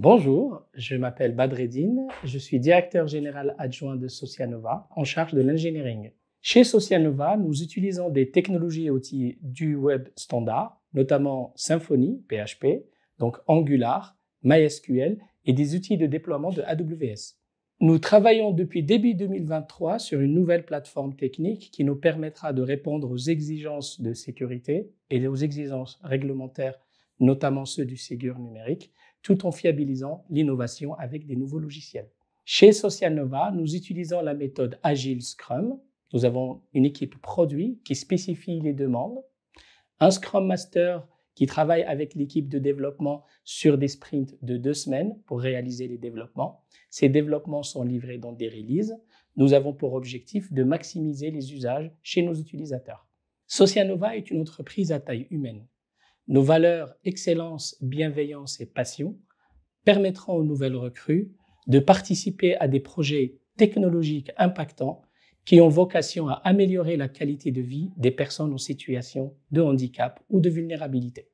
Bonjour, je m'appelle Badreddine, je suis directeur général adjoint de Socianova en charge de l'engineering. Chez Socianova, nous utilisons des technologies et outils du web standard, notamment Symfony, PHP, donc Angular, MySQL et des outils de déploiement de AWS. Nous travaillons depuis début 2023 sur une nouvelle plateforme technique qui nous permettra de répondre aux exigences de sécurité et aux exigences réglementaires, notamment ceux du Ségur numérique, tout en fiabilisant l'innovation avec des nouveaux logiciels. Chez Social nous utilisons la méthode Agile Scrum. Nous avons une équipe produit qui spécifie les demandes, un Scrum Master qui travaille avec l'équipe de développement sur des sprints de deux semaines pour réaliser les développements. Ces développements sont livrés dans des releases. Nous avons pour objectif de maximiser les usages chez nos utilisateurs. Socianova est une entreprise à taille humaine nos valeurs excellence, bienveillance et passion permettront aux nouvelles recrues de participer à des projets technologiques impactants qui ont vocation à améliorer la qualité de vie des personnes en situation de handicap ou de vulnérabilité.